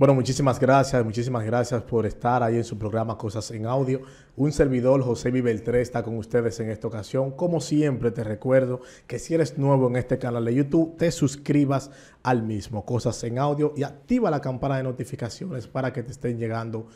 Bueno, muchísimas gracias, muchísimas gracias por estar ahí en su programa Cosas en Audio. Un servidor, José 3, está con ustedes en esta ocasión. Como siempre, te recuerdo que si eres nuevo en este canal de YouTube, te suscribas al mismo Cosas en Audio y activa la campana de notificaciones para que te estén llegando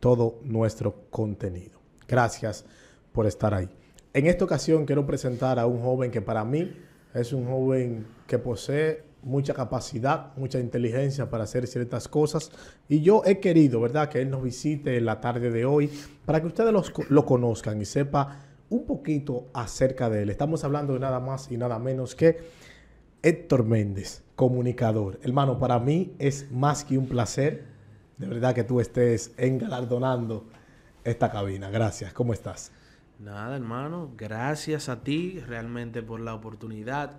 todo nuestro contenido. Gracias por estar ahí. En esta ocasión quiero presentar a un joven que para mí es un joven que posee mucha capacidad, mucha inteligencia para hacer ciertas cosas. Y yo he querido, ¿verdad?, que él nos visite en la tarde de hoy para que ustedes lo conozcan y sepa un poquito acerca de él. Estamos hablando de nada más y nada menos que Héctor Méndez, comunicador. Hermano, para mí es más que un placer, de verdad, que tú estés engalardonando esta cabina. Gracias, ¿cómo estás? Nada, hermano, gracias a ti realmente por la oportunidad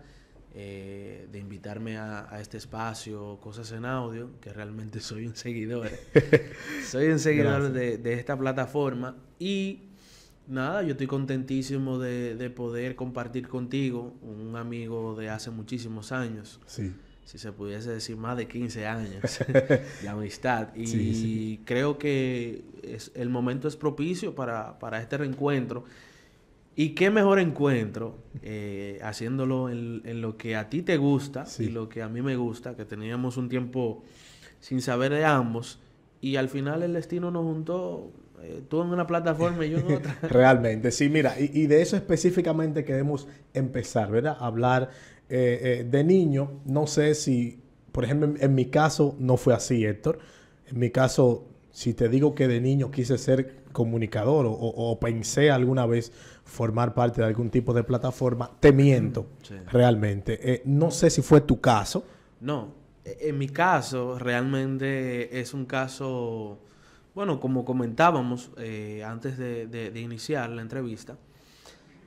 eh, de invitarme a, este espacio, cosas en audio, que realmente soy un seguidor. soy un seguidor de, esta plataforma y nada, yo estoy contentísimo de, poder compartir contigo, un amigo de hace muchísimos años. Sí. Si se pudiese decir más de 15 años la amistad. Y creo que es, el momento es propicio para, para este reencuentro y qué mejor encuentro eh, haciéndolo en, lo que a ti te gusta y lo que a mí me gusta, que teníamos un tiempo sin saber de ambos. Y al final el destino nos juntó, eh, tú en una plataforma y yo en otra. Realmente, sí, mira, y, de eso específicamente queremos empezar, ¿verdad? Hablar eh, de niño. No sé si, por ejemplo, en, mi caso no fue así, Héctor. En mi caso, si te digo que de niño quise ser comunicador o pensé alguna vez formar parte de algún tipo de plataforma, te miento, mm, realmente. Eh, no sé si fue tu caso. No, e-, en mi caso realmente es un caso, bueno, como comentábamos eh, antes de, iniciar la entrevista,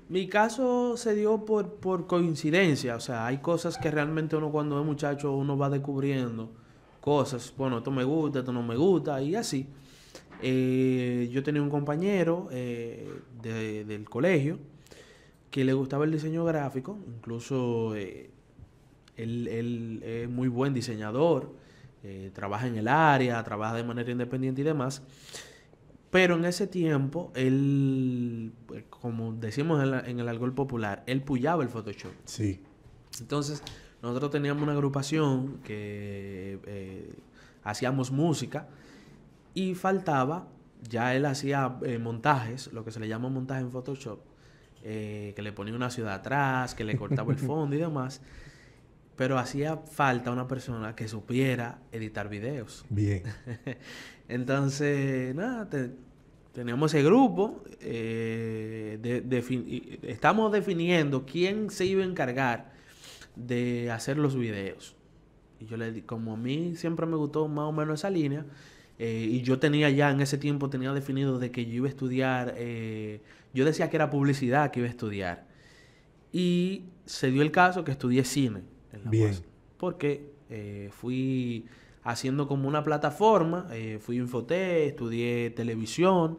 mi caso se dio por, por, coincidencia, o sea, hay cosas que realmente uno cuando es muchacho uno va descubriendo cosas, bueno, esto me gusta, esto no me gusta y así. Eh, yo tenía un compañero eh, del colegio que le gustaba el diseño gráfico, incluso eh, él, es muy buen diseñador, eh, trabaja en el área, trabaja de manera independiente y demás. Pero en ese tiempo, él, pues, como decimos en, el alcohol popular, él puyaba el Photoshop. Sí. Entonces, nosotros teníamos una agrupación que hacíamos música y faltaba, ya él hacía eh, montajes, lo que se le llama montaje en Photoshop, eh, que le ponía una ciudad atrás, que le cortaba el fondo y demás. Pero hacía falta una persona que supiera editar videos. Bien. Entonces, nada, teníamos tenemos ese grupo. Eh, estamos definiendo quién se iba a encargar de hacer los videos. Y yo le como a mí siempre me gustó más o menos esa línea, eh, y yo tenía ya en ese tiempo, tenía definido de que yo iba a estudiar, eh, yo decía que era publicidad que iba a estudiar. Y se dio el caso que estudié cine en la Bien. porque eh, fui haciendo como una plataforma, fui infote estudié televisión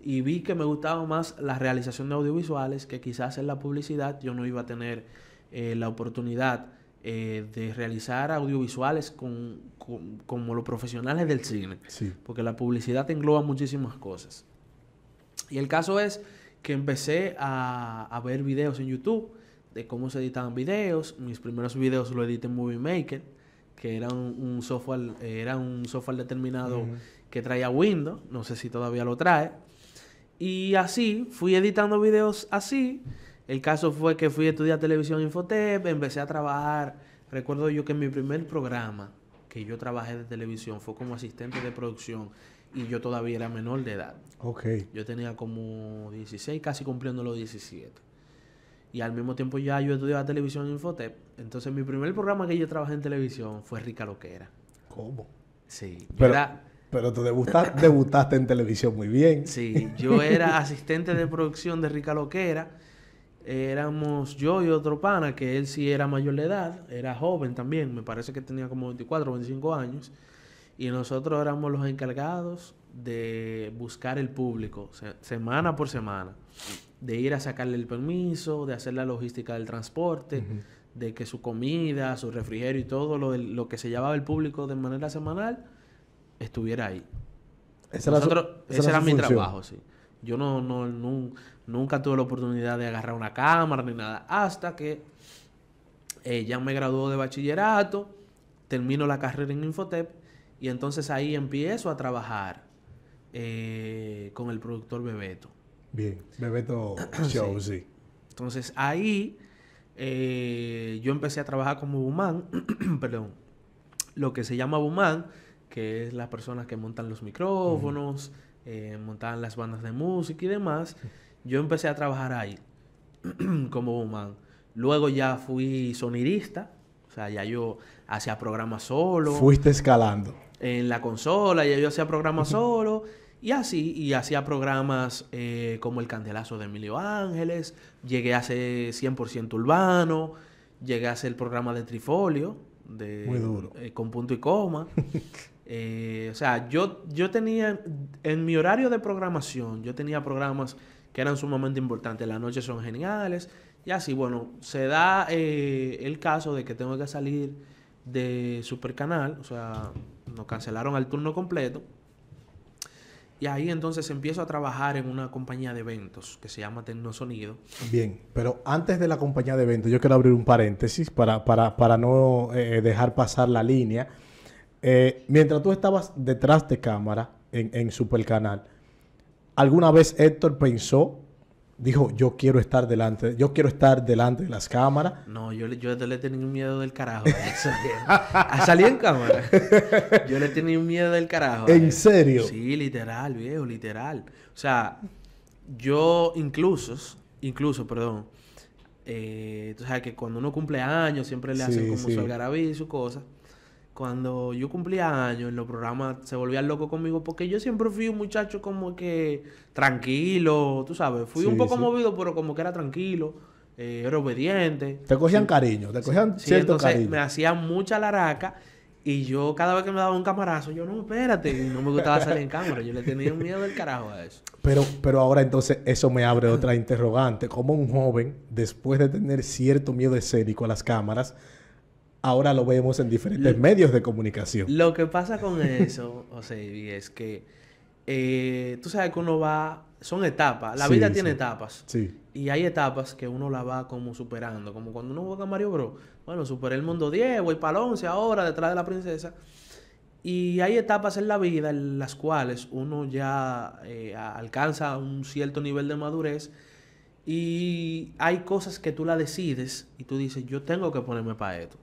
y vi que me gustaba más la realización de audiovisuales, que quizás en la publicidad yo no iba a tener la oportunidad eh, de realizar audiovisuales con, como los profesionales del cine. Porque la publicidad engloba muchísimas cosas. Y el caso es que empecé a, ver videos en YouTube de cómo se editaban videos. Mis primeros videos lo edité en Movie Maker, que era un, software, era un software determinado que traía Windows. No sé si todavía lo trae. Y así fui editando videos así. El caso fue que fui a estudiar televisión Infotep, empecé a trabajar. Recuerdo yo que mi primer programa que yo trabajé de televisión fue como asistente de producción y yo todavía era menor de edad. Ok. Yo tenía como 16, casi cumpliendo los 17. Y al mismo tiempo ya yo estudiaba televisión en Infotep. Entonces mi primer programa que yo trabajé en televisión fue Rica Loquera. ¿Cómo? Sí. Pero, pero tú debutaste, debutaste en televisión muy bien. Sí, yo era asistente de producción de Rica Loquera éramos yo y otro pana, que él sí era mayor de edad, era joven también, me parece que tenía como 24 o 25 años, y nosotros éramos los encargados de buscar el público semana por semana, de ir a sacarle el permiso, de hacer la logística del transporte, de que su comida, su refrigerio y todo lo, lo, que se llevaba el público de manera semanal estuviera ahí. Ese era, mi trabajo, sí. Yo no, nunca tuve la oportunidad de agarrar una cámara ni nada. Hasta que eh, ya me graduó de bachillerato, termino la carrera en Infotep y entonces ahí empiezo a trabajar eh, con el productor Bebeto. Bien, Bebeto Show, sí. Entonces ahí eh, yo empecé a trabajar como Bumán, perdón, lo que se llama Bumán, que es las personas que montan los micrófonos. Eh, montaban las bandas de música y demás, yo empecé a trabajar ahí como woman Luego ya fui sonidista, o sea, ya yo hacía programas solo. Fuiste escalando. En la consola, ya yo hacía programas solo. Y así, y hacía programas eh, como El Candelazo de Emilio Ángeles, llegué a ser 100% urbano, llegué a hacer el programa de Trifolio, Muy duro. Eh, con punto y coma. Eh, o sea, yo, yo tenía, en mi horario de programación, yo tenía programas que eran sumamente importantes. Las noches son geniales. Y así, bueno, se da eh, el caso de que tengo que salir de Supercanal. O sea, nos cancelaron al turno completo. Y ahí entonces empiezo a trabajar en una compañía de eventos que se llama Tecnosonido. Bien, pero antes de la compañía de eventos, yo quiero abrir un paréntesis para, para, para no eh, dejar pasar la línea eh, mientras tú estabas detrás de cámara en, Super Canal, ¿alguna vez Héctor pensó, dijo, yo quiero estar delante, yo quiero estar delante de las cámaras? No, yo, le, yo le tenía un miedo del carajo a, salir en cámara. Yo le tenía un miedo del carajo. ¿En serio? Sí, literal, viejo, literal. O sea, yo incluso, incluso, perdón, eh, tú sabes que cuando uno cumple años siempre le hacen como su algarabía y su cosa cuando yo cumplía años en los programas se volvían locos conmigo porque yo siempre fui un muchacho como que tranquilo, tú sabes, fui un poco movido, pero como que era tranquilo, eh, era obediente. Te cogían cariño, te cogían cierto entonces Me hacían mucha laraca y yo cada vez que me daba un camarazo, yo no, espérate, no me gustaba salir en cámara, yo le tenía un miedo del carajo a eso. Pero, pero ahora entonces eso me abre otra interrogante, Como un joven, después de tener cierto miedo escénico a las cámaras, ahora lo vemos en diferentes medios de comunicación. Lo que pasa con eso, José, es que eh, tú sabes que uno va, son etapas, la vida tiene etapas. Sí. Y hay etapas que uno la va como superando, como cuando uno juega Mario Bros. Bueno, superé el mundo 10, voy para el 11 ahora, detrás de la princesa. Y hay etapas en la vida en las cuales uno ya eh, alcanza un cierto nivel de madurez y hay cosas que tú la decides y tú dices, yo tengo que ponerme para esto.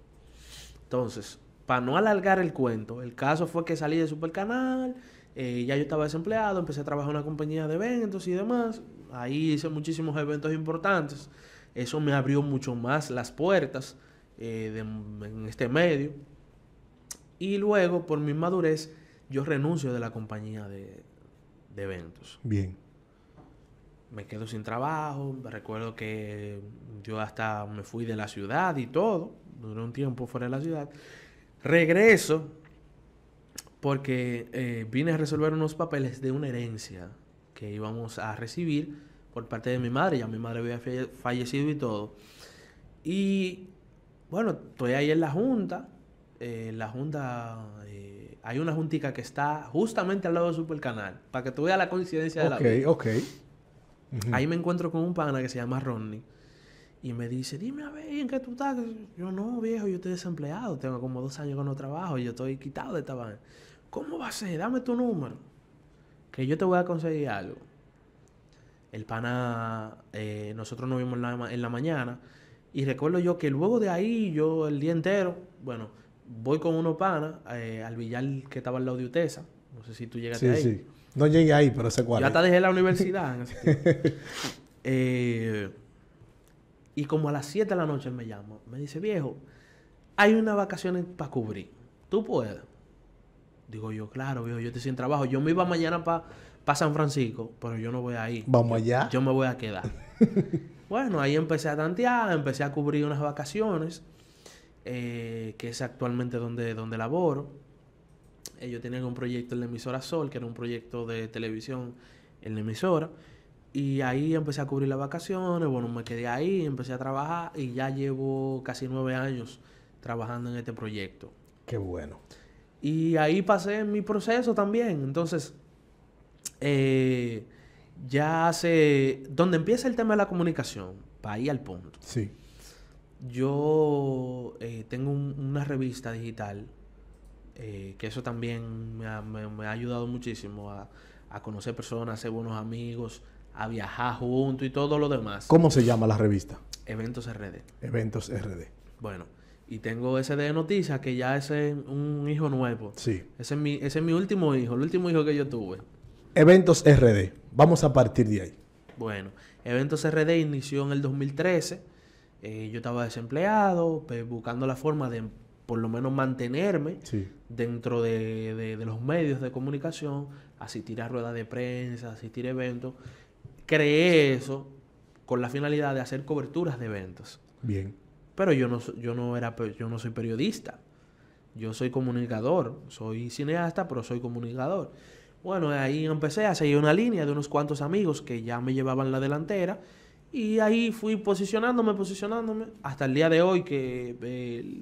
Entonces, para no alargar el cuento, el caso fue que salí de Supercanal, eh, ya yo estaba desempleado, empecé a trabajar en una compañía de eventos y demás. Ahí hice muchísimos eventos importantes. Eso me abrió mucho más las puertas eh, en este medio. Y luego, por mi madurez, yo renuncio de la compañía de, de eventos. Bien. Me quedo sin trabajo. Recuerdo que yo hasta me fui de la ciudad y todo Duró un tiempo fuera de la ciudad. Regreso porque eh, vine a resolver unos papeles de una herencia que íbamos a recibir por parte de mi madre. Ya mi madre había fallecido y todo. Y bueno, estoy ahí en la junta. Eh, la junta, eh, hay una juntica que está justamente al lado del supercanal, para que tú veas la coincidencia de la vida. Ok, Ahí me encuentro con un pana que se llama Ronnie y me dice, dime a ver, ¿en qué tú estás? Yo no, viejo, yo estoy desempleado, tengo como dos años con no trabajo, yo estoy quitado de esta ¿Cómo va a ser? Dame tu número, que yo te voy a conseguir algo. El pana, eh, nosotros nos vimos en la, mañana. Y recuerdo yo que luego de ahí, yo el día entero, bueno, voy con uno pana eh, al villal que estaba al lado de Utesa. No sé si tú llegaste ahí. Sí, sí. No llegué ahí, pero sé cuál. Ya te dejé la universidad eh, y como a las 7 de la noche me llama, me dice, viejo, hay unas vacaciones para cubrir. ¿Tú puedes? Digo yo, claro, viejo, yo estoy sin trabajo. Yo me iba mañana para San Francisco, pero yo no voy a ir. Vamos allá. Yo me voy a quedar. bueno, ahí empecé a tantear, empecé a cubrir unas vacaciones, eh, que es actualmente donde, donde laboro. Ellos eh, yo un proyecto en la emisora Sol, que era un proyecto de televisión en la emisora. Y ahí empecé a cubrir las vacaciones, bueno, me quedé ahí, empecé a trabajar y ya llevo casi nueve años trabajando en este proyecto. Qué bueno. Y ahí pasé mi proceso también. Entonces, eh, ya hace... Donde empieza el tema de la comunicación, para ir al punto. Sí. Yo eh, tengo una revista digital, eh, que eso también me ha, ayudado muchísimo a, a, conocer personas, a ser buenos amigos, a viajar juntos y todo lo demás. ¿Cómo se llama la revista? Eventos RD. Eventos RD. Bueno, y tengo ese de noticias que ya es un hijo nuevo. Sí. Ese es mi, último hijo, el último hijo que yo tuve. Eventos RD. Vamos a partir de ahí. Bueno, Eventos RD inició en el 2013. Eh, yo estaba desempleado, pues, buscando la forma de por lo menos mantenerme dentro de, de, los medios de comunicación, asistir a ruedas de prensa, asistir a eventos creé eso con la finalidad de hacer coberturas de eventos. Bien. Pero yo no, yo no, era, yo no soy periodista. Yo soy comunicador. Soy cineasta, pero soy comunicador. Bueno, ahí empecé a seguir una línea de unos cuantos amigos que ya me llevaban la delantera. Y ahí fui posicionándome, posicionándome, hasta el día de hoy que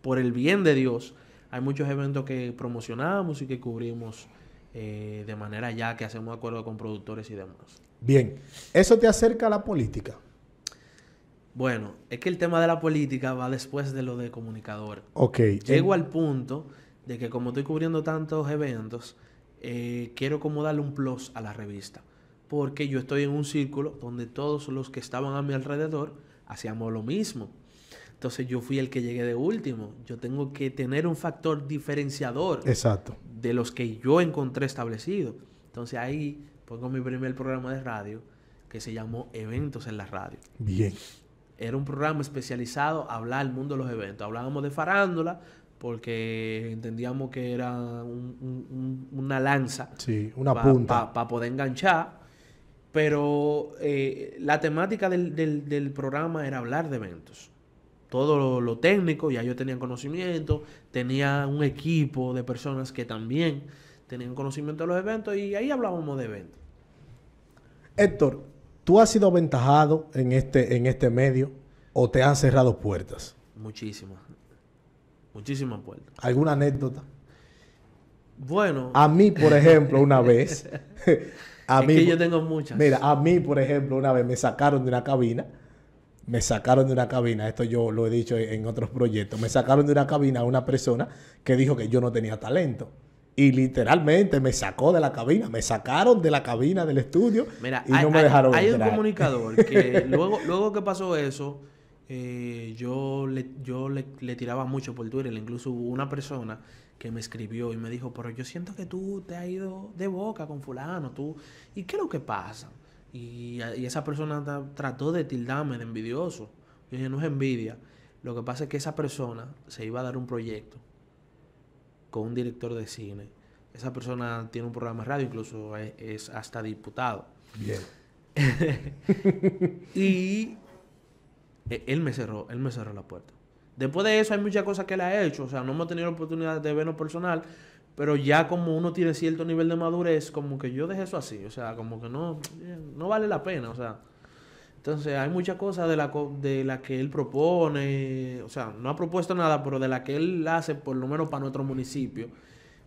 por el bien de Dios hay muchos eventos que promocionamos y que cubrimos eh, de manera ya que hacemos acuerdos con productores y demás. Bien, ¿eso te acerca a la política? Bueno, es que el tema de la política va después de lo de comunicador. Ok. Llego al punto de que como estoy cubriendo tantos eventos, eh, quiero como darle un plus a la revista. Porque yo estoy en un círculo donde todos los que estaban a mi alrededor hacíamos lo mismo. Entonces yo fui el que llegué de último. Yo tengo que tener un factor diferenciador Exacto. de los que yo encontré establecido. Entonces ahí pongo mi primer programa de radio que se llamó Eventos en la Radio. Bien. Era un programa especializado a hablar al mundo de los eventos. Hablábamos de farándula porque entendíamos que era una lanza. Sí, una punta. Para poder enganchar. Pero eh, la temática del programa era hablar de eventos todo lo, técnico, ya yo tenía conocimiento, tenía un equipo de personas que también tenían conocimiento de los eventos y ahí hablábamos de eventos. Héctor, ¿tú has sido aventajado en este, en este medio o te han cerrado puertas? Muchísimas. Muchísimas puertas. ¿Alguna anécdota? Bueno. A mí, por ejemplo, una vez. a mí, yo tengo muchas. Mira, a mí, por ejemplo, una vez me sacaron de una cabina me sacaron de una cabina, esto yo lo he dicho en otros proyectos, me sacaron de una cabina a una persona que dijo que yo no tenía talento. Y literalmente me sacó de la cabina, me sacaron de la cabina del estudio y no me dejaron hay, hay un comunicador que luego, luego que pasó eso, eh, yo, le, yo le, tiraba mucho por Twitter. Incluso hubo una persona que me escribió y me dijo, pero yo siento que tú te has ido de boca con fulano, tú. ¿Y qué es lo que pasa? Y, esa persona trató de tildarme de envidioso. Yo dije, no es envidia. Lo que pasa es que esa persona se iba a dar un proyecto con un director de cine. Esa persona tiene un programa de radio, incluso es, hasta diputado. Bien. y e, él me cerró, él me cerró la puerta. Después de eso hay muchas cosas que él ha hecho, o sea, no hemos tenido la oportunidad de verlo personal, pero ya como uno tiene cierto nivel de madurez, como que yo deje eso así, o sea, como que no, eh, no vale la pena, o sea. Entonces hay muchas cosas de la, de la que él propone, o sea, no ha propuesto nada, pero de la que él hace, por lo menos para nuestro municipio,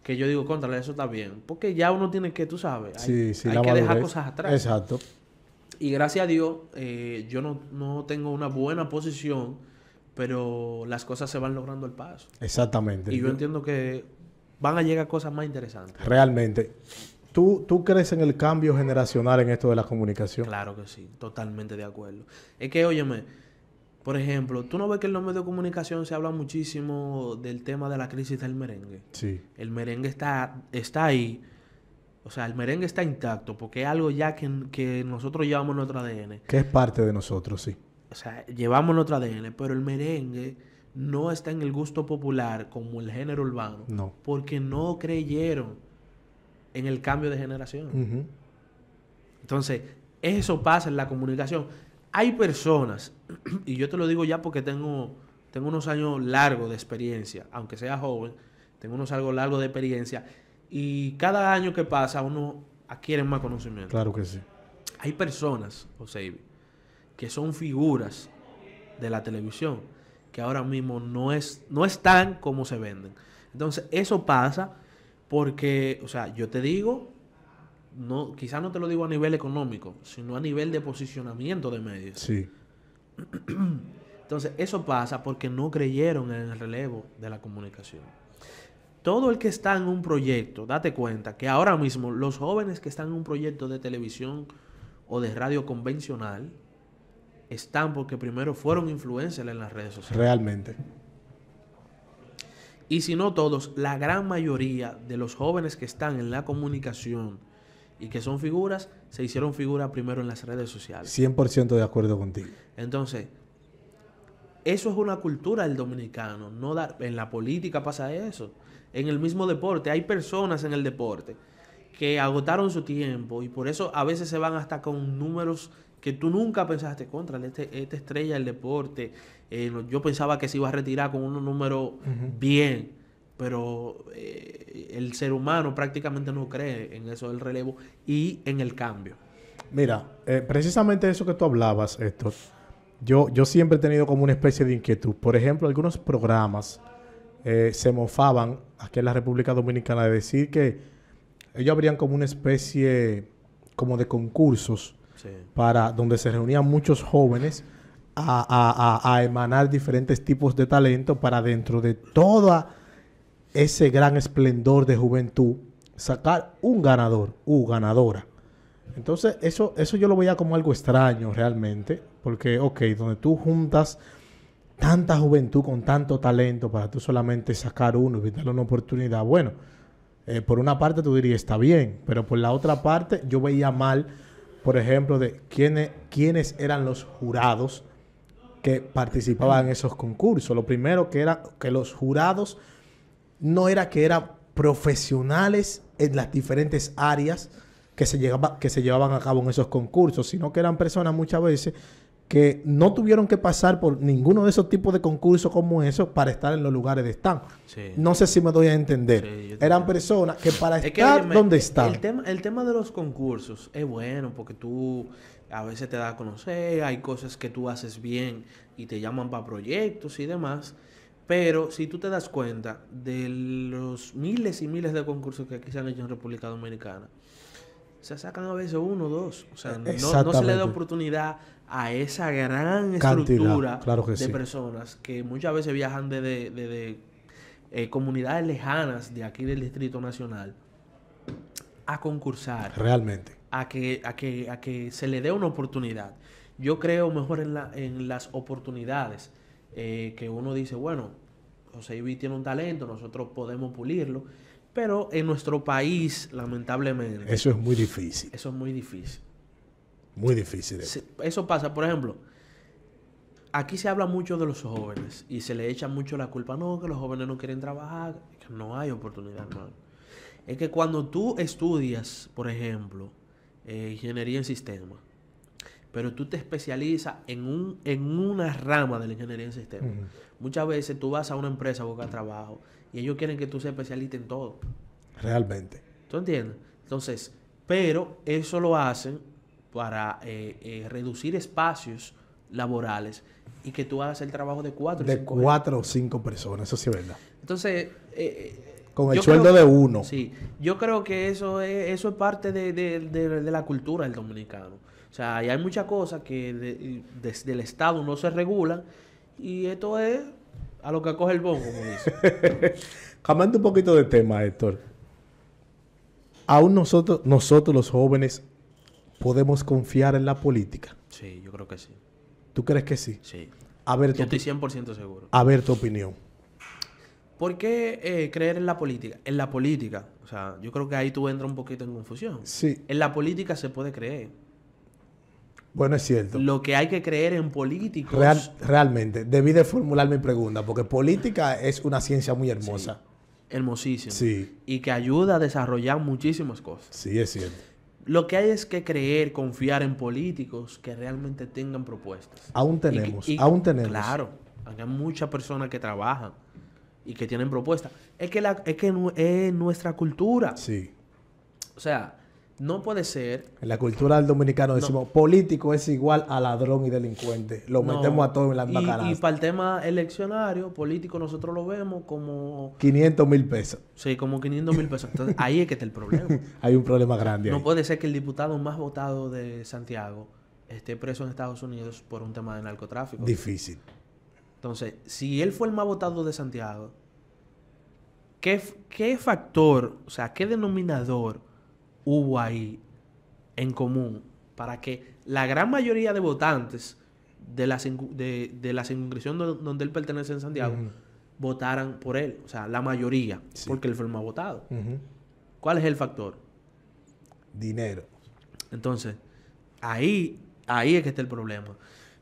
que yo digo, contra eso está bien, porque ya uno tiene que, tú sabes, hay, que dejar cosas atrás. Exacto. Y gracias a Dios, eh, yo no, no tengo una buena posición, pero las cosas se van logrando al paso. Exactamente. Y yo entiendo que van a llegar cosas más interesantes. Realmente. ¿Tú, ¿Tú crees en el cambio generacional en esto de la comunicación? Claro que sí, totalmente de acuerdo. Es que, óyeme, por ejemplo, tú no ves que en los medios de comunicación se habla muchísimo del tema de la crisis del merengue. Sí. El merengue está, está ahí. O sea, el merengue está intacto porque es algo ya que, que nosotros llevamos nuestro ADN. Que es parte de nosotros, sí. O sea, llevamos nuestro ADN, pero el merengue no está en el gusto popular como el género urbano. No. Porque no creyeron en el cambio de generación. Entonces, eso pasa en la comunicación. Hay personas, y yo te lo digo ya porque tengo, tengo unos años largos de experiencia, aunque sea joven, tengo unos años largos de experiencia, y cada año que pasa uno adquiere más conocimiento. Claro que sí. Hay personas, José, que son figuras de la televisión que ahora mismo no, es, no están como se venden. Entonces, eso pasa porque, o sea, yo te digo, no, quizás no te lo digo a nivel económico, sino a nivel de posicionamiento de medios. Sí. Entonces, eso pasa porque no creyeron en el relevo de la comunicación. Todo el que está en un proyecto, date cuenta que ahora mismo los jóvenes que están en un proyecto de televisión o de radio convencional, están porque primero fueron influencers en las redes sociales. Realmente. Y si no todos, la gran mayoría de los jóvenes que están en la comunicación y que son figuras, se hicieron figuras primero en las redes sociales. 100% de acuerdo contigo. Entonces, eso es una cultura del dominicano. No en la política pasa eso. En el mismo deporte, hay personas en el deporte que agotaron su tiempo y por eso a veces se van hasta con números que tú nunca pensaste contra este, esta estrella del deporte. Eh, yo pensaba que se iba a retirar con un número bien, pero eh, el ser humano prácticamente no cree en eso del relevo y en el cambio. Mira, eh, precisamente eso que tú hablabas, Héctor, yo, yo siempre he tenido como una especie de inquietud. Por ejemplo, algunos programas se mofaban aquí en la República Dominicana de decir que ellos habrían como una especie como de concursos para donde se reunían muchos jóvenes a, emanar diferentes tipos de talento para dentro de todo ese gran esplendor de juventud sacar un ganador u ganadora. Entonces, eso, eso yo lo veía como algo extraño realmente, porque, ok, donde tú juntas tanta juventud con tanto talento para tú solamente sacar uno y darle una oportunidad, bueno, eh, por una parte tú dirías está bien, pero por la otra parte yo veía mal por ejemplo, de quiénes, quiénes eran los jurados que participaban en esos concursos. Lo primero que era que los jurados no era que eran profesionales en las diferentes áreas que se, que se llevaban a cabo en esos concursos, sino que eran personas muchas veces que no tuvieron que pasar por ninguno de esos tipos de concursos como esos para estar en los lugares de stand. No sé si me doy a entender. Eran personas que para estar donde están. El tema, el tema de los concursos es bueno porque tú a veces te das a conocer, hay cosas que tú haces bien y te llaman para proyectos y demás. Pero si tú te das cuenta de los miles y miles de concursos que aquí se han hecho en República Dominicana, se sacan a veces uno o dos. O sea, no, se le da oportunidad a esa gran estructura de personas que muchas veces viajan desde, de, eh, comunidades lejanas de aquí del Distrito Nacional a concursar. Realmente. A que, a que, a que se le dé una oportunidad. Yo creo mejor en, las oportunidades eh, que uno dice, bueno, José Ibi tiene un talento, nosotros podemos pulirlo, pero en nuestro país, lamentablemente. Eso es muy difícil. Eso es muy difícil. Muy difícil. Eso pasa, por ejemplo, aquí se habla mucho de los jóvenes y se le echa mucho la culpa, no, que los jóvenes no quieren trabajar, que no hay oportunidad, Es que cuando tú estudias, por ejemplo, eh, ingeniería en sistema pero tú te especializas en, un, en una rama de la ingeniería en sistema Muchas veces tú vas a una empresa a buscar trabajo y ellos quieren que tú se especialista en todo. Realmente. ¿Tú entiendes? Entonces, pero eso lo hacen para eh, eh, reducir espacios laborales y que tú hagas el trabajo de cuatro. De cuatro o cinco personas, eso sí es verdad. Entonces... Eh, Con el sueldo de uno. Sí, yo creo que eso es, eso es parte de, la cultura del dominicano. O sea, hay muchas cosas que desde el Estado no se regulan y esto es a lo que coge el bono. como dice. Cambiando un poquito de tema, Héctor. Aún nosotros, nosotros los jóvenes podemos confiar en la política? Sí, yo creo que sí. ¿Tú crees que sí? Sí. A ver, yo estoy 100% seguro. A ver tu opinión. ¿Por qué eh, creer en la política? En la política, o sea, yo creo que ahí tú entras un poquito en confusión. Sí. En la política se puede creer. Bueno, es cierto. Lo que hay que creer en políticos. Real, realmente, debí de formular mi pregunta, porque política es una ciencia muy hermosa. hermosísima. Sí. Y que ayuda a desarrollar muchísimas cosas. Sí, es cierto. Lo que hay es que creer, confiar en políticos que realmente tengan propuestas. Aún tenemos, aún tenemos. Claro, hay muchas personas que trabajan y que tienen propuestas. Es que, la, es, que es nuestra cultura. Sí. O sea, no puede ser. En la cultura del dominicano decimos, político es igual a ladrón y delincuente. Lo metemos a todos en la misma Y para el tema eleccionario, político, nosotros lo vemos como... 500 mil pesos. Sí, como 500 mil pesos. Entonces, ahí es que está el problema. Hay un problema grande. No puede ser que el diputado más votado de Santiago esté preso en Estados Unidos por un tema de narcotráfico. Difícil. Entonces, si él fue el más votado de Santiago, ¿qué, qué factor, o sea, qué denominador hubo ahí en común para que la gran mayoría de votantes de la, de, la circunscripción donde él pertenece en Santiago votaran por él? O sea, la mayoría, porque él fue el más votado. ¿Cuál es el factor? Dinero. Entonces, ahí, ahí es que está el problema.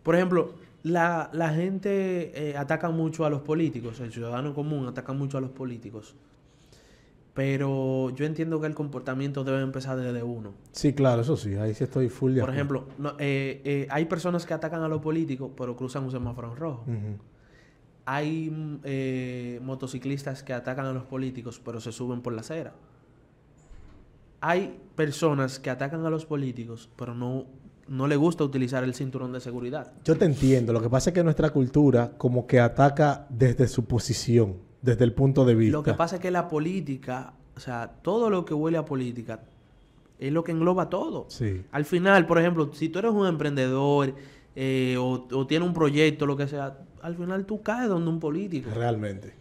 Por ejemplo, la, la gente eh, ataca mucho a los políticos, el ciudadano común ataca mucho a los políticos pero yo entiendo que el comportamiento debe empezar desde uno. Sí, claro, eso sí, ahí sí estoy full de Por ejemplo, eh, eh, hay personas que atacan a los políticos, pero cruzan un semáforo rojo. Hay eh, motociclistas que atacan a los políticos, pero se suben por la acera. Hay personas que atacan a los políticos, pero no, no le gusta utilizar el cinturón de seguridad. Yo te entiendo, lo que pasa es que nuestra cultura como que ataca desde su posición desde el punto de vista. Lo que pasa es que la política, o sea, todo lo que huele a política es lo que engloba todo. Sí. Al final, por ejemplo, si tú eres un emprendedor eh, o, tienes un proyecto, lo que sea, al final tú caes donde un político. Realmente.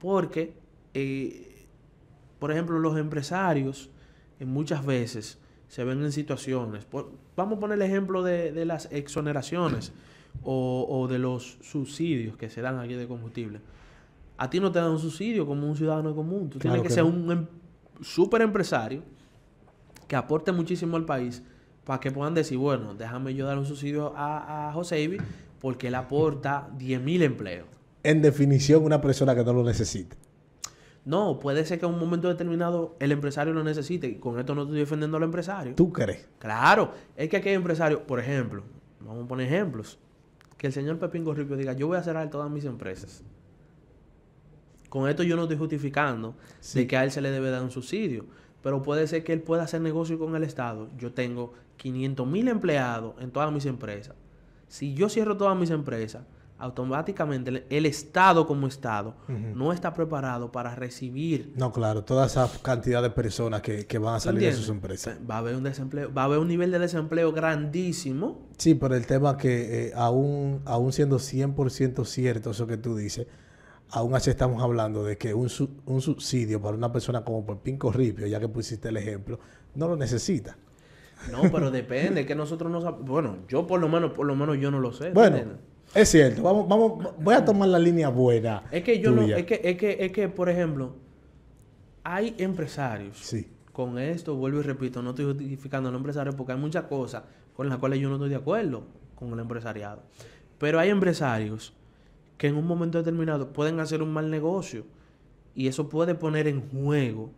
Porque, eh, por ejemplo, los empresarios eh, muchas veces se ven en situaciones. vamos a poner el ejemplo de, las exoneraciones o, o, de los subsidios que se dan aquí de combustible a ti no te dan un subsidio como un ciudadano común. Tú tienes que, ser un em, super empresario que aporte muchísimo al país para que puedan decir, bueno, déjame yo dar un subsidio a, José Ibi porque él aporta 10.000 empleos. En definición, una persona que no lo necesite. No, puede ser que en un momento determinado el empresario lo necesite. Y con esto no estoy defendiendo al empresario. ¿Tú crees? Claro. Es que aquí hay empresarios, por ejemplo, vamos a poner ejemplos. Que el señor Pepín Gorripio diga, yo voy a cerrar todas mis empresas. Con esto yo no estoy justificando de que a él se le debe dar un subsidio, pero puede ser que él pueda hacer negocio con el Estado. Yo tengo 500 mil empleados en todas mis empresas. Si yo cierro todas mis empresas, automáticamente el Estado como Estado no está preparado para recibir... No, claro, toda esa cantidad de personas que, van a salir de sus empresas. Va a haber un desempleo, va a haber un nivel de desempleo grandísimo. Sí, pero el tema que eh, aún, aún siendo 100% cierto eso que tú dices, aún así estamos hablando de que un, subsidio para una persona como Pinco Ripio, ya que pusiste el ejemplo, no lo necesita. No, pero depende, que nosotros no Bueno, yo por lo menos, por lo menos yo no lo sé. Bueno, es cierto. Vamos, vamos, voy a tomar la línea buena. Es que yo no, es que, es que, es que, por ejemplo, hay empresarios. Sí. Con esto, vuelvo y repito, no estoy justificando a los empresarios porque hay muchas cosas con las cuales yo no estoy de acuerdo con el empresariado. Pero hay empresarios que en un momento determinado pueden hacer un mal negocio y eso puede poner en juego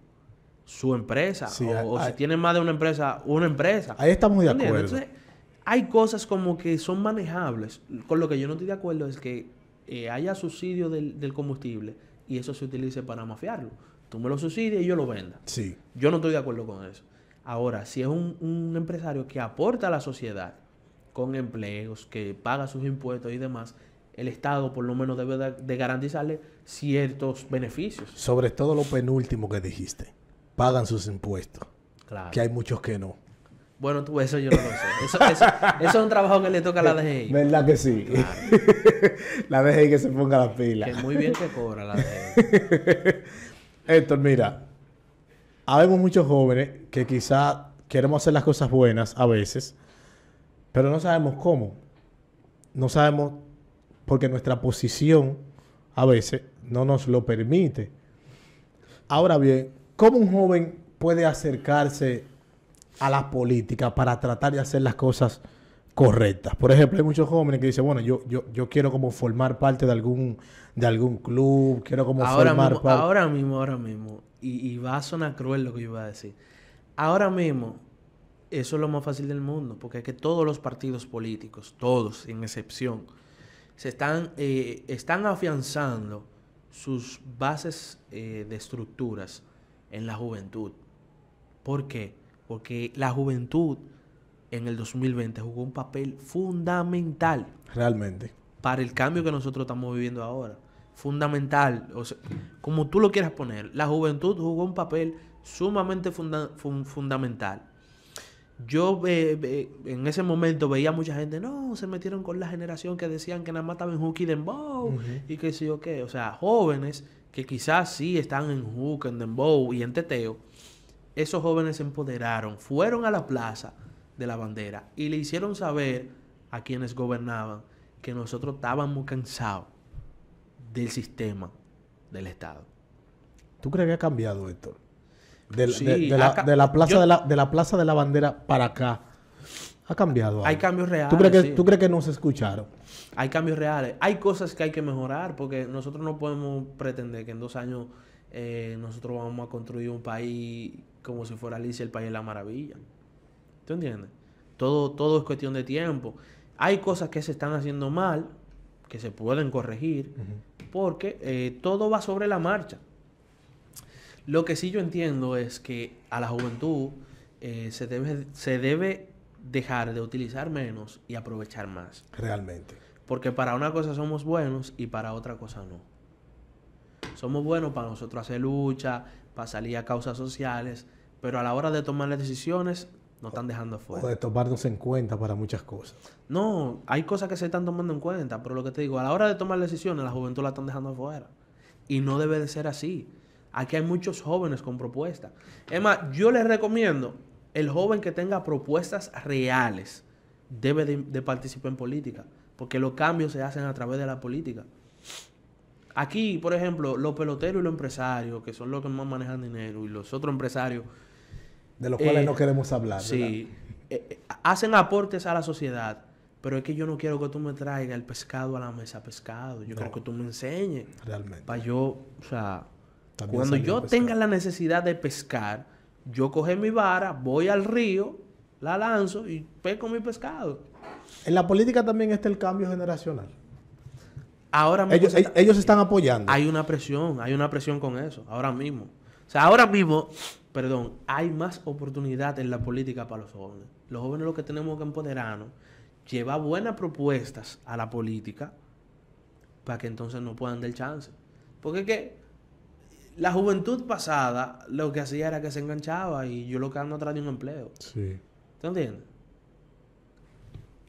su empresa o, si tienen más de una empresa, una empresa. Ahí estamos de acuerdo. Entonces, hay cosas como que son manejables. Con lo que yo no estoy de acuerdo es que eh, haya subsidio del, combustible y eso se utilice para mafiarlo. Tú me lo subsidias y yo lo venda. Sí. Yo no estoy de acuerdo con eso. Ahora, si es un empresario que aporta a la sociedad con empleos, que paga sus impuestos y demás, el Estado por lo menos debe de, garantizarle ciertos beneficios. Sobre todo lo penúltimo que dijiste, pagan sus impuestos. Claro. Que hay muchos que no. Bueno, tú, eso yo no lo sé. Eso, es un trabajo que le toca a la DGI. ¿Verdad que sí? la DGI que se ponga la pila. Que muy bien que cobra la DGI. Héctor, mira. Habemos muchos jóvenes que quizás queremos hacer las cosas buenas a veces, pero no sabemos cómo. No sabemos porque nuestra posición a veces no nos lo permite. Ahora bien, ¿cómo un joven puede acercarse a la política para tratar de hacer las cosas correctas? Por ejemplo, hay muchos jóvenes que dicen, bueno, yo, yo, yo quiero como formar parte de algún, de algún club, quiero como formar parte... Ahora mismo, ahora mismo, y, y va a sonar cruel lo que yo voy a decir, ahora mismo eso es lo más fácil del mundo, porque es que todos los partidos políticos, todos, sin excepción, se están, eh, están afianzando sus bases eh, de estructuras en la juventud. ¿Por qué? Porque la juventud en el 2020 jugó un papel fundamental. Realmente. Para el cambio que nosotros estamos viviendo ahora. Fundamental. O como tú lo quieras poner, la juventud jugó un papel sumamente fundamental yo eh, en ese momento veía mucha gente, no, se metieron con la generación que decían que nada más estaban en hook y dembow y qué sé yo qué. O sea, jóvenes que quizás sí están en hook, en dembow y en teteo, esos jóvenes se empoderaron, fueron a la plaza de la bandera y le hicieron saber a quienes gobernaban que nosotros estábamos cansados del sistema del Estado. ¿Tú crees que ha cambiado, esto? de, la, plaza de, la, plaza de la bandera para acá. Ha cambiado. Hay cambios reales. ¿Tú crees, que, no escucharon? Hay cambios reales. Hay cosas que hay que mejorar porque nosotros no podemos pretender que en dos años eh, nosotros vamos a construir un país como si fuera Alicia el País de la Maravilla. ¿Tú entiendes? Todo, todo es cuestión de tiempo. Hay cosas que se están haciendo mal, que se pueden corregir, porque eh, todo va sobre la marcha. Lo que sí yo entiendo es que a la juventud eh, se, debe, dejar de utilizar menos y aprovechar más. Realmente. Porque para una cosa somos buenos y para otra cosa no. Somos buenos para nosotros hacer lucha, para salir a causas sociales, pero a la hora de tomar las decisiones nos están dejando fuera. O de tomarnos en cuenta para muchas cosas. No, hay cosas que se están tomando en cuenta, pero lo que te digo, a la hora de tomar decisiones la juventud la están dejando fuera. Y no debe de ser así. Aquí hay muchos jóvenes con propuestas. Es más, yo les recomiendo, el joven que tenga propuestas reales debe de, participar en política, porque los cambios se hacen a través de la política. Aquí, por ejemplo, los peloteros y los empresarios, que son los que más manejan dinero, y los otros empresarios... De los cuales eh, no queremos hablar. Sí, eh, eh, hacen aportes a la sociedad, pero es que yo no quiero que tú me traigas el pescado a la mesa, pescado. Yo quiero que tú me enseñes. Realmente. Para yo, o sea, cuando yo tenga la necesidad de pescar, yo coge mi vara, voy al río, la lanzo y pesco mi pescado. En la política también está el cambio generacional. Ahora ellos, están apoyando. Hay una presión, hay una presión con eso, ahora mismo. O sea, ahora mismo, perdón, hay más oportunidad en la política para los jóvenes. Los jóvenes lo que tenemos que empoderarnos, llevar buenas propuestas a la política para que entonces no puedan dar chance. Porque es que la juventud pasada lo que hacía era que se enganchaba y yo lo que ando atrás de un empleo. Sí. ¿Te entiendes?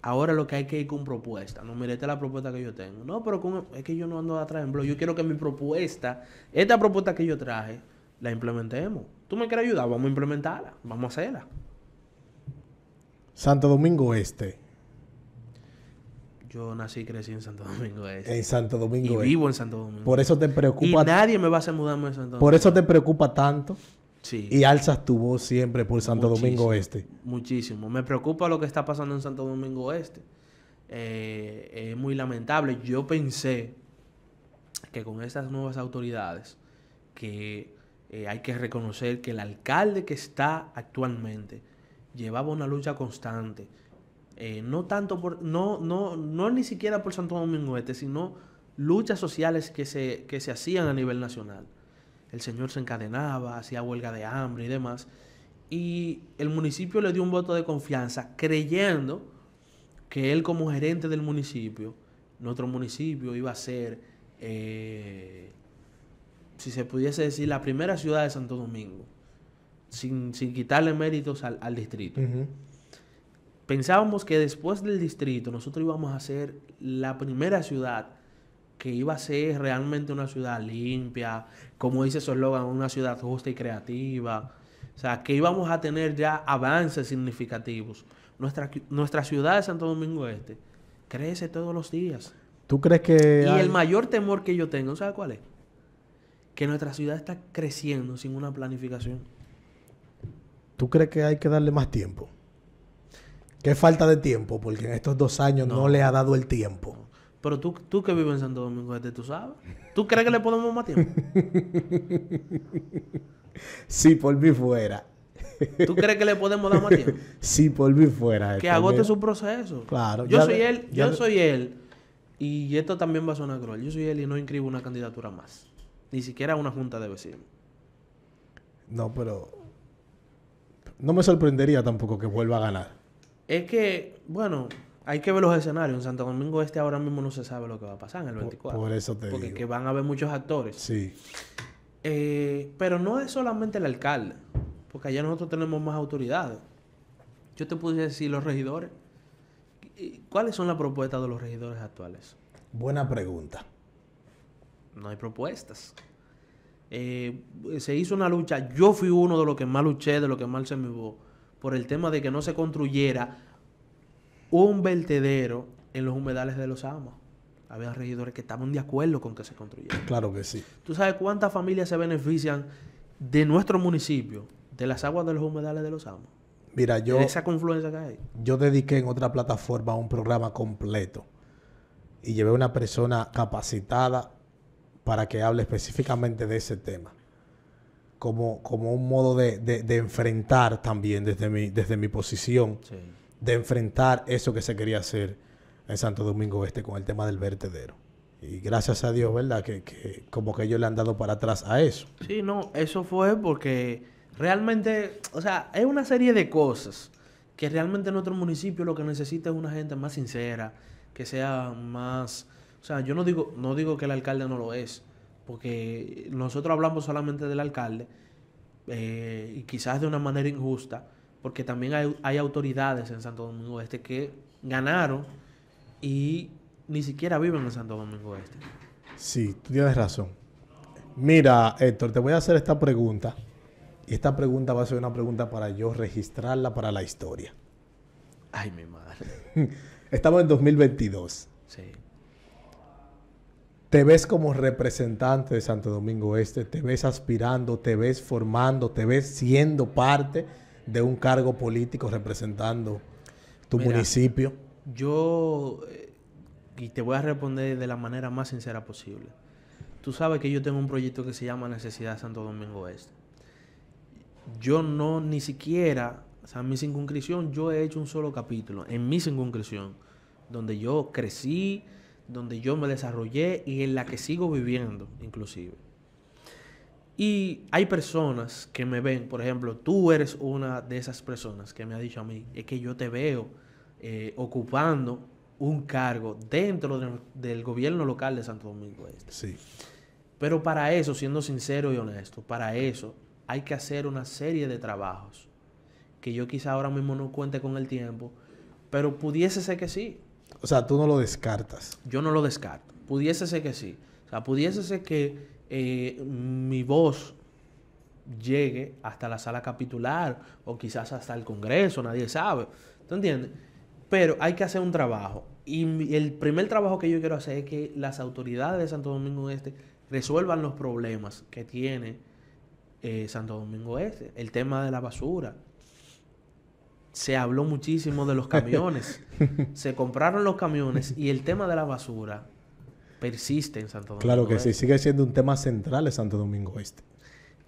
Ahora lo que hay que ir con propuesta. No, mire, la propuesta que yo tengo. No, pero es que yo no ando atrás de empleo. Yo quiero que mi propuesta, esta propuesta que yo traje, la implementemos. ¿Tú me quieres ayudar? Vamos a implementarla. Vamos a hacerla. Santo Domingo Este. Yo nací y crecí en Santo Domingo Este. En Santo Domingo Y este. vivo en Santo Domingo. Por eso te este. preocupa. Y nadie me va a hacer mudarme de Santo Domingo. Por eso te este. preocupa tanto. Sí. Y alzas tu voz siempre por Santo Domingo Este. Muchísimo. Me preocupa lo que está pasando en Santo Domingo Este. Eh, es muy lamentable. Yo pensé que con estas nuevas autoridades, que eh, hay que reconocer que el alcalde que está actualmente llevaba una lucha constante eh, no tanto por, no, no, no ni siquiera por Santo Domingo Este, sino luchas sociales que se, que se hacían a nivel nacional. El señor se encadenaba, hacía huelga de hambre y demás. Y el municipio le dio un voto de confianza creyendo que él como gerente del municipio, nuestro municipio iba a ser, eh, si se pudiese decir, la primera ciudad de Santo Domingo, sin, quitarle méritos al, distrito. Pensábamos que después del distrito nosotros íbamos a ser la primera ciudad que iba a ser realmente una ciudad limpia, como dice su eslogan, una ciudad justa y creativa. O sea, que íbamos a tener ya avances significativos. Nuestra, nuestra ciudad de Santo Domingo Este crece todos los días. ¿Tú crees que...? Y el mayor temor que yo tengo, ¿sabes cuál es? Que nuestra ciudad está creciendo sin una planificación. ¿Tú crees que hay que darle más tiempo? Qué falta de tiempo, porque en estos dos años no, le ha dado el tiempo. Pero tú, tú que vives en Santo Domingo este, tú sabes. ¿Tú crees que le podemos dar más tiempo? si por mí fuera. ¿Tú crees que le podemos dar más tiempo? si por mí fuera. Que este, agote su proceso. Claro. Yo soy él, yo soy él. Y esto también va a sonar cruel. Yo soy él y no inscribo una candidatura más. Ni siquiera una junta de vecinos. No, pero... No me sorprendería tampoco que vuelva a ganar. Es que, bueno, hay que ver los escenarios. En Santo Domingo Este ahora mismo no se sabe lo que va a pasar en el 24. Por, eso te digo. Porque van a haber muchos actores. Sí. Eh, pero no es solamente el alcalde. Porque allá nosotros tenemos más autoridades. Yo te pude decir los regidores. ¿Cuáles son las propuestas de los regidores actuales? Buena pregunta. No hay propuestas. Eh, se hizo una lucha. Yo fui uno de los que más luché, de los que más se me por el tema de que no se construyera un vertedero en los humedales de los Amos. Había regidores que estaban de acuerdo con que se construyera. Claro que sí. ¿Tú sabes cuántas familias se benefician de nuestro municipio, de las aguas de los humedales de los Amos? Mira, yo. De esa confluencia que hay. Yo dediqué en otra plataforma un programa completo y llevé a una persona capacitada para que hable específicamente de ese tema como, como un modo de, enfrentar también desde mi, desde mi posición, de enfrentar eso que se quería hacer en Santo Domingo Este con el tema del vertedero. Y gracias a Dios, ¿verdad? Que, que como que ellos le han dado para atrás a eso. Sí, no, eso fue porque realmente, o sea, es una serie de cosas que realmente en nuestro municipio lo que necesita es una gente más sincera, que sea más, o sea, yo no digo no digo que el alcalde no lo es, porque nosotros hablamos solamente del alcalde, eh, y quizás de una manera injusta, porque también hay, autoridades en Santo Domingo Este que ganaron y ni siquiera viven en Santo Domingo Este. Sí, tú tienes razón. Mira, Héctor, te voy a hacer esta pregunta. Y esta pregunta va a ser una pregunta para yo registrarla para la historia. Ay, mi madre. Estamos en 2022 te ves como representante de Santo Domingo Este, te ves aspirando, te ves formando, te ves siendo parte de un cargo político representando tu municipio? Yo, eh, y te voy a responder de la manera más sincera posible. Tú sabes que yo tengo un proyecto que se llama Necesidad Santo Domingo Este. Yo no ni siquiera, o sea, en mi circunscripción, yo he hecho un solo capítulo, en mi circunscripción, donde yo crecí, donde yo me desarrollé y en la que sigo viviendo, inclusive. Y hay personas que me ven, por ejemplo, tú eres una de esas personas que me ha dicho a mí, es que yo te veo eh, ocupando un cargo dentro del gobierno local de Santo Domingo Este. Sí. Pero para eso, siendo sincero y honesto, para eso hay que hacer una serie de trabajos que yo quizá ahora mismo no cuente con el tiempo, pero pudiese ser que sí. O sea, tú no lo descartas. Yo no lo descarto. Pudiese ser que sí. O sea, pudiese ser que eh, mi voz llegue hasta la sala capitular o quizás hasta el Congreso, nadie sabe. ¿Tú entiendes? Pero hay que hacer un trabajo. Y el primer trabajo que yo quiero hacer es que las autoridades de Santo Domingo Este resuelvan los problemas que tiene eh, Santo Domingo Este. El tema de la basura, se habló muchísimo de los camiones. se compraron los camiones y el tema de la basura persiste en Santo Domingo. Claro que sí, sigue siendo un tema central en Santo Domingo Este.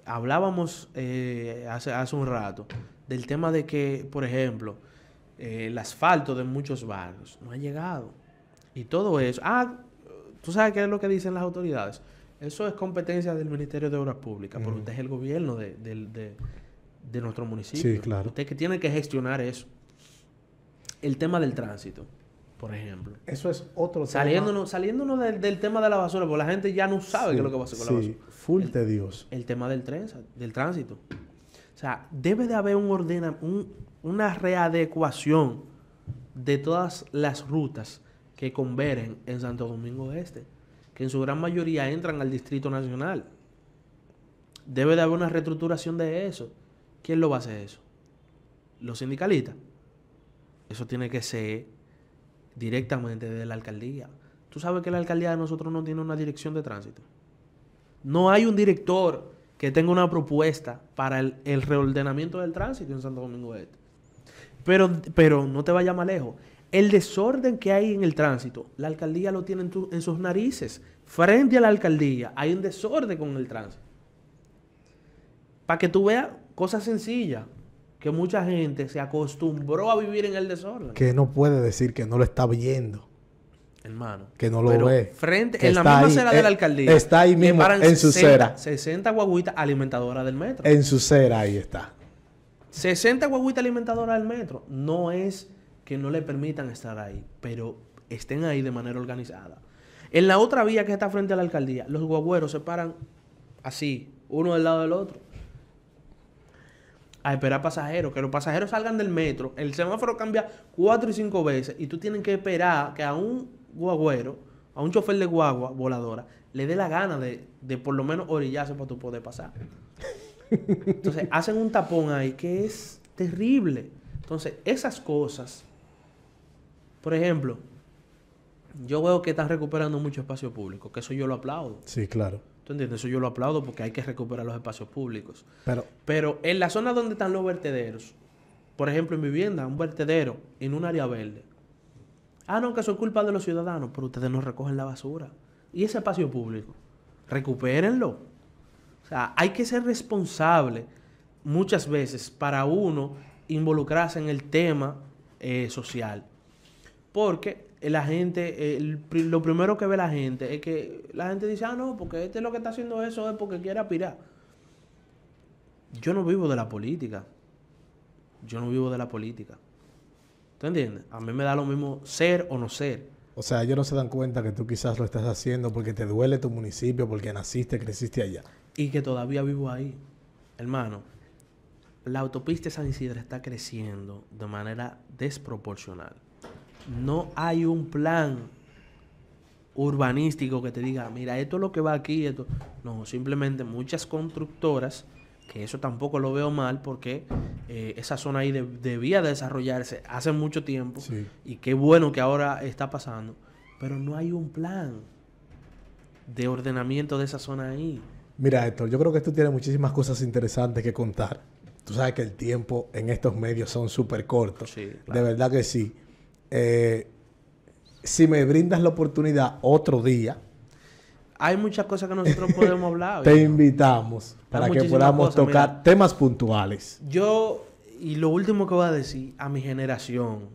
Hablábamos eh, hace, un rato del tema de que, por ejemplo, eh, el asfalto de muchos barrios no ha llegado. Y todo eso. Ah, tú sabes qué es lo que dicen las autoridades. Eso es competencia del Ministerio de Obras Públicas, porque usted es el gobierno de, de nuestro municipio. claro. Usted que tiene que gestionar eso. El tema del tránsito, por ejemplo. Eso es otro tema. Saliéndonos del, tema de la basura, porque la gente ya no sabe qué es lo que pasa con la basura. Full Dios. El tema del, del tránsito. O sea, debe de haber un ordena, una readecuación de todas las rutas que convergen en Santo Domingo Este, que en su gran mayoría entran al Distrito Nacional. Debe de haber una reestructuración de eso. ¿Quién lo va a hacer eso? Los sindicalistas. Eso tiene que ser directamente desde la alcaldía. Tú sabes que la alcaldía de nosotros no tiene una dirección de tránsito. No hay un director que tenga una propuesta para el, reordenamiento del tránsito en Santo Domingo Este. Pero, pero no te vayas más lejos. El desorden que hay en el tránsito, la alcaldía lo tiene en, en sus narices. Frente a la alcaldía hay un desorden con el tránsito. Para que tú veas Cosa sencilla, que mucha gente se acostumbró a vivir en el desorden. Que no puede decir que no lo está viendo. Hermano. Que no lo ve. Frente, en la misma cera eh, de la alcaldía. Está ahí mismo, en su cera. 60 guaguitas alimentadoras del metro. En su cera, ahí está. 60 guaguitas alimentadoras del metro. No es que no le permitan estar ahí, pero estén ahí de manera organizada. En la otra vía que está frente a la alcaldía, los guagüeros se paran así, uno del lado del otro a esperar pasajeros, que los pasajeros salgan del metro, el semáforo cambia cuatro y cinco veces y tú tienes que esperar que a un guagüero, a un chofer de guagua voladora, le dé la gana de, por lo menos orillarse para tú poder pasar. Entonces, hacen un tapón ahí que es terrible. Entonces, esas cosas, por ejemplo, yo veo que están recuperando mucho espacio público, que eso yo lo aplaudo. Sí, claro. ¿Tú entiendes? Eso yo lo aplaudo porque hay que recuperar los espacios públicos. Pero, en la zona donde están los vertederos, por ejemplo, en mi vivienda, un vertedero en un área verde. Ah, no, que son culpa de los ciudadanos, pero ustedes no recogen la basura. Y ese espacio público, recupérenlo. O sea, hay que ser responsable muchas veces para uno involucrarse en el tema eh, social. Porque la gente, lo primero que ve la gente es que la gente dice, ah, no, porque este es lo que está haciendo eso es porque quiere aspirar. Yo no vivo de la política. Yo no vivo de la política. ¿Tú entiendes? A mí me da lo mismo ser o no ser. O sea, ellos no se dan cuenta que tú quizás lo estás haciendo porque te duele tu municipio, porque naciste, creciste allá. Y que todavía vivo ahí. Hermano, la autopista de San Isidro está creciendo de manera desproporcional no hay un plan urbanístico que te diga, mira, esto es lo que va aquí, esto. No, simplemente muchas constructoras, que eso tampoco lo veo mal, porque eh, esa zona ahí de, debía desarrollarse hace mucho tiempo, y qué bueno que ahora está pasando, pero no hay un plan de ordenamiento de esa zona ahí. Mira, Héctor, yo creo que tú tienes muchísimas cosas interesantes que contar. Tú sabes que el tiempo en estos medios son súper cortos. De verdad que sí. Eh, si me brindas la oportunidad otro día. Hay muchas cosas que nosotros podemos hablar. te invitamos para que podamos tocar temas puntuales. Yo, y lo último que voy a decir a mi generación,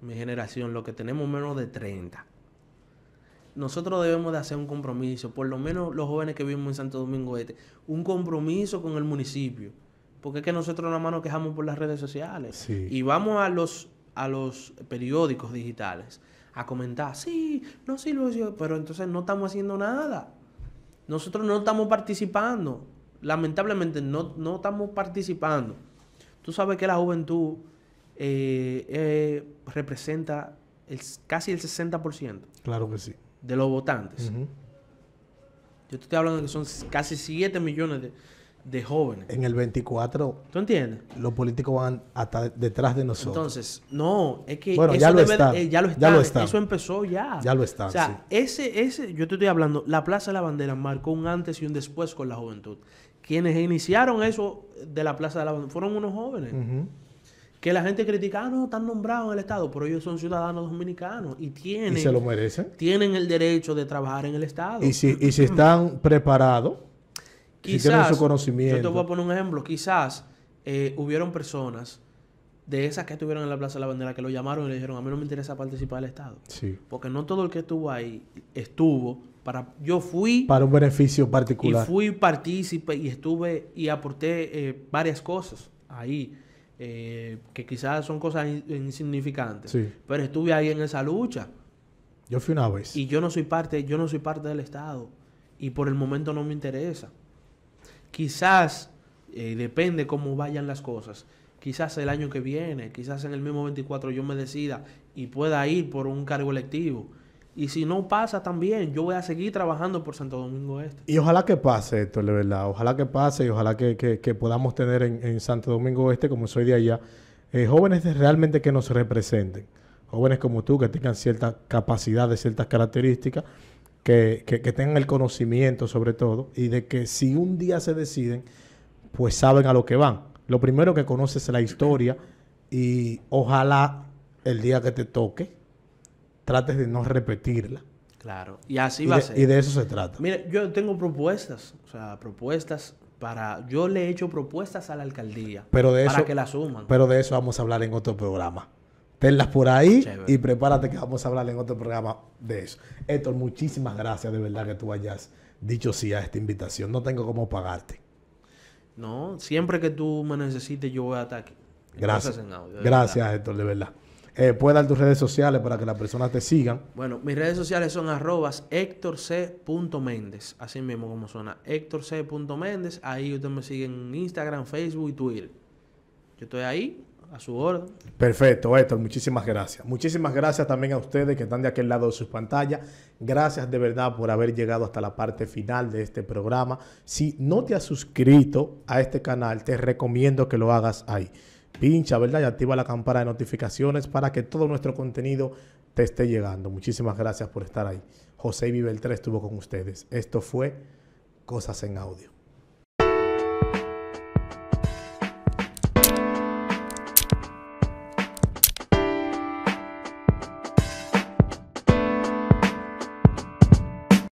mi generación, lo que tenemos menos de 30, nosotros debemos de hacer un compromiso, por lo menos los jóvenes que vivimos en Santo Domingo Este, un compromiso con el municipio. Porque es que nosotros nada más nos quejamos por las redes sociales. Y vamos a los a los periódicos digitales a comentar, sí, no sirve, sí, pero entonces no estamos haciendo nada. Nosotros no estamos participando. Lamentablemente no, estamos participando. Tú sabes que la juventud eh, eh, representa el, casi el 60%. Claro que sí. De los votantes. Yo te estoy hablando que son casi 7 millones de, de jóvenes. En el 24. ¿Tú entiendes? Los políticos van hasta detrás de nosotros. Entonces, no, es que eso ya, debe, ya, lo eh, Eso empezó ya. Ya lo está. O sea, ese, ese, yo te estoy hablando, la Plaza de la Bandera marcó un antes y un después con la juventud. Quienes iniciaron eso de la Plaza de la Bandera fueron unos jóvenes. Que la gente critica, ah, no, están nombrados en el Estado, pero ellos son ciudadanos dominicanos y tienen... ¿Y se lo merecen. Tienen el derecho de trabajar en el Estado. Y si, y si están preparados, Quizás, su conocimiento. yo te voy a poner un ejemplo, quizás eh, hubieron personas de esas que estuvieron en la Plaza de la Bandera que lo llamaron y le dijeron, a mí no me interesa participar del Estado. Porque no todo el que estuvo ahí estuvo para... Yo fui... Para un beneficio particular. Y fui partícipe y estuve y aporté eh, varias cosas ahí. Eh, que quizás son cosas insignificantes, pero estuve ahí en esa lucha. Yo fui una vez. Y yo no soy parte, yo no soy parte del Estado y por el momento no me interesa. Quizás, eh, depende cómo vayan las cosas, quizás el año que viene, quizás en el mismo 24 yo me decida y pueda ir por un cargo electivo. Y si no pasa también, yo voy a seguir trabajando por Santo Domingo Este. Y ojalá que pase esto, de verdad. Ojalá que pase y ojalá que, podamos tener en, Santo Domingo Este, como soy de allá, eh, jóvenes realmente que nos representen. Jóvenes como tú, que tengan cierta capacidad, de ciertas características que, tengan el conocimiento sobre todo y de que si un día se deciden, pues saben a lo que van. Lo primero que conoces es la historia y ojalá el día que te toque trates de no repetirla. Claro, y así va de, a ser. Y de eso se trata. Mire, yo tengo propuestas, o sea, propuestas para yo le he hecho propuestas a la alcaldía para que la suman. Pero de eso vamos a hablar en otro programa. Tenlas por ahí y prepárate que vamos a hablar en otro programa de eso. Héctor, muchísimas gracias de verdad que tú hayas dicho sí a esta invitación. No tengo cómo pagarte. No, siempre que tú me necesites, yo voy a estar aquí. Gracias. gracias, Héctor, de verdad. Eh, puedes dar tus redes sociales para que las personas te sigan. Bueno, mis redes sociales son arrobas héctorc.méndez. Así mismo como suena, héctorc.méndez. Ahí ustedes me siguen en Instagram, Facebook y Twitter. Yo estoy ahí a su orden. Perfecto, esto. Muchísimas gracias. Muchísimas gracias también a ustedes que están de aquel lado de sus pantallas. Gracias de verdad por haber llegado hasta la parte final de este programa. Si no te has suscrito a este canal, te recomiendo que lo hagas ahí. Pincha, ¿verdad? Y activa la campana de notificaciones para que todo nuestro contenido te esté llegando. Muchísimas gracias por estar ahí. José Vive 3 estuvo con ustedes. Esto fue Cosas en Audio.